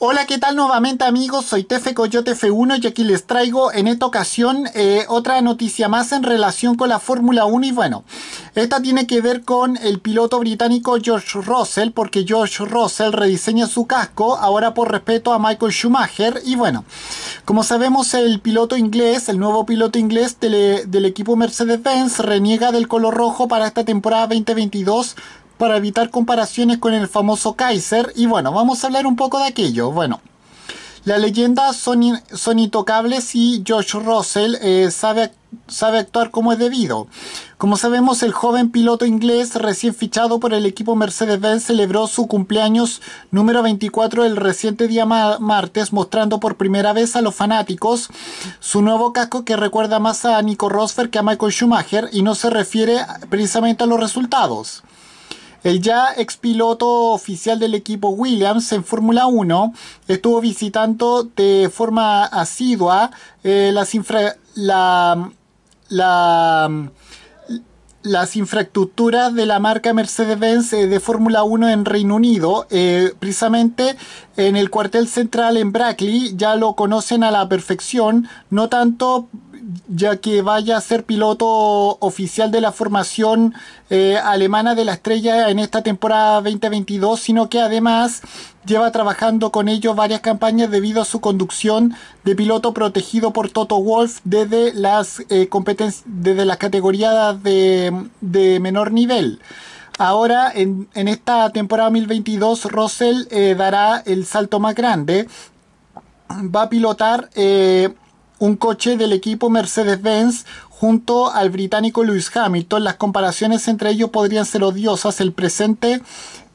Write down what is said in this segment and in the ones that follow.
Hola, ¿qué tal nuevamente amigos? Soy Tefe Coyote F1 y aquí les traigo en esta ocasión eh, otra noticia más en relación con la Fórmula 1 y bueno, esta tiene que ver con el piloto británico George Russell porque George Russell rediseña su casco ahora por respeto a Michael Schumacher y bueno, como sabemos el piloto inglés, el nuevo piloto inglés del equipo Mercedes-Benz reniega del color rojo para esta temporada 2022 para evitar comparaciones con el famoso Kaiser. Y bueno, vamos a hablar un poco de aquello. Bueno, la leyenda son, intocables y Josh Russell eh, sabe, sabe actuar como es debido. Como sabemos, el joven piloto inglés recién fichado por el equipo Mercedes-Benz celebró su cumpleaños número 24 el reciente día martes, mostrando por primera vez a los fanáticos su nuevo casco que recuerda más a Nico Rosberg que a Michael Schumacher y no se refiere precisamente a los resultados. El ya ex piloto oficial del equipo Williams en Fórmula 1 estuvo visitando de forma asidua eh, las, la, las infraestructuras de la marca Mercedes-Benz eh, de Fórmula 1 en Reino Unido, eh, precisamente en el cuartel central en Brackley, ya lo conocen a la perfección, no tanto ya que vaya a ser piloto oficial de la formación eh, alemana de la estrella en esta temporada 2022, sino que además lleva trabajando con ellos varias campañas debido a su conducción de piloto protegido por Toto Wolf desde las, eh, competencias desde las categorías de, menor nivel. Ahora, en, esta temporada 2022, Russell eh, dará el salto más grande. Va a pilotar un coche del equipo Mercedes-Benz junto al británico Lewis Hamilton. Las comparaciones entre ellos podrían ser odiosas. El presente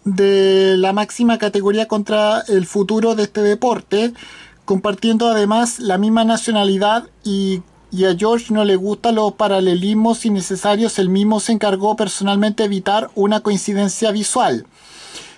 de la máxima categoría contra el futuro de este deporte, compartiendo además la misma nacionalidad y, a George no le gustan los paralelismos innecesarios. El mismo se encargó personalmente de evitar una coincidencia visual.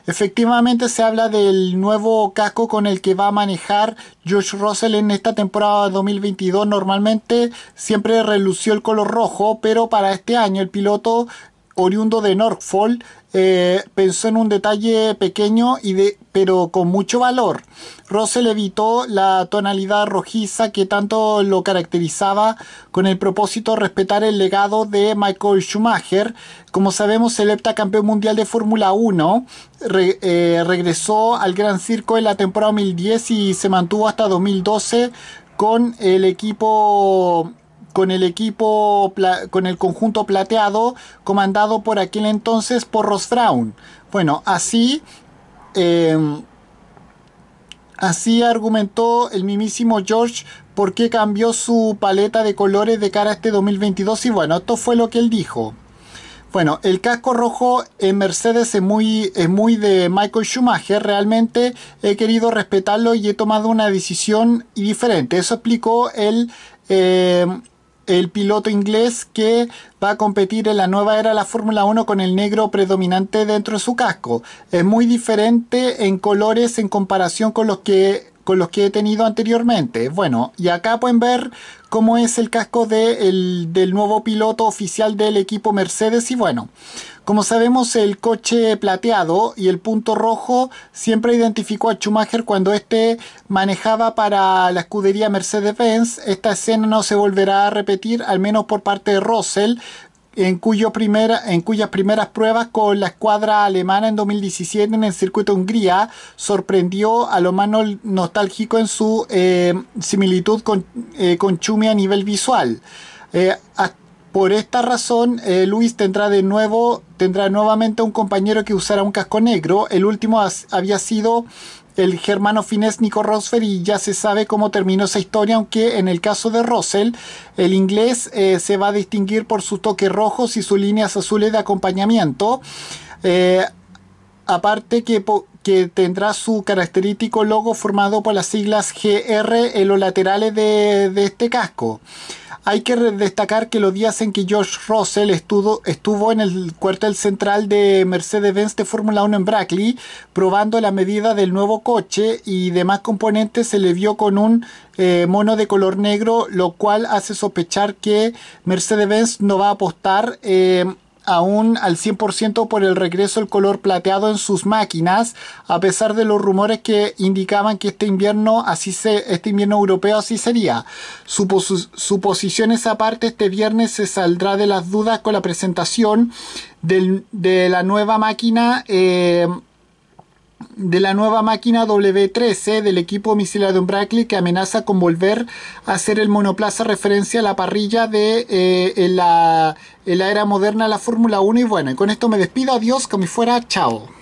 Efectivamente se habla del nuevo casco con el que va a manejar George Russell en esta temporada 2022. Normalmente siempre relució el color rojo, pero para este año el piloto oriundo de Norfolk, eh, pensó en un detalle pequeño y de, pero con mucho valor. Russell evitó la tonalidad rojiza que tanto lo caracterizaba con el propósito de respetar el legado de Michael Schumacher. Como sabemos, el campeón mundial de Fórmula 1 eh, regresó al Gran Circo en la temporada 2010 y se mantuvo hasta 2012 con el equipo con el equipo, con el conjunto plateado comandado por aquel entonces por Ross Brown. Bueno, así, em, así argumentó el mismísimo George por qué cambió su paleta de colores de cara a este 2022 y bueno, esto fue lo que él dijo. Bueno, el casco rojo en Mercedes es muy, muy de Michael Schumacher. Realmente he querido respetarlo y he tomado una decisión diferente. Eso explicó el, em, el piloto inglés que va a competir en la nueva era de la Fórmula 1 con el negro predominante dentro de su casco. Es muy diferente en colores en comparación con los que con los que he tenido anteriormente. Bueno, y acá pueden ver cómo es el casco del nuevo piloto oficial del equipo Mercedes y bueno, como sabemos el coche plateado y el punto rojo siempre identificó a Schumacher cuando este manejaba para la escudería Mercedes-Benz. Esta escena no se volverá a repetir, al menos por parte de Russell, en, en cuyas primeras pruebas con la escuadra alemana en 2017 en el circuito Hungría sorprendió a lo más nostálgico en su eh, similitud con, eh, con, Chumi a nivel visual. Eh, por esta razón, Luis tendrá de nuevo, tendrá nuevamente un compañero que usará un casco negro. El último había sido el germano finés Nico Rosfer y ya se sabe cómo terminó esa historia, aunque en el caso de Russell, el inglés eh, se va a distinguir por sus toques rojos y sus líneas azules de acompañamiento. Eh, aparte que, que, tendrá su característico logo formado por las siglas GR en los laterales de, de este casco. Hay que destacar que los días en que George Russell estuvo, estuvo en el cuartel central de Mercedes-Benz de Fórmula 1 en Brackley, probando la medida del nuevo coche y demás componentes, se le vio con un eh, mono de color negro, lo cual hace sospechar que Mercedes-Benz no va a apostar. Eh, aún al 100% por el regreso del color plateado en sus máquinas, a pesar de los rumores que indicaban que este invierno, así se, este invierno europeo así sería. Supos suposiciones aparte, este viernes se saldrá de las dudas con la presentación de la nueva máquina. Eh, de la nueva máquina W13 del equipo misilado Brackley que amenaza con volver a ser el monoplaza referencia a la parrilla de eh, la, era moderna de la Fórmula 1 y bueno, con esto me despido, adiós, como fuera, chao.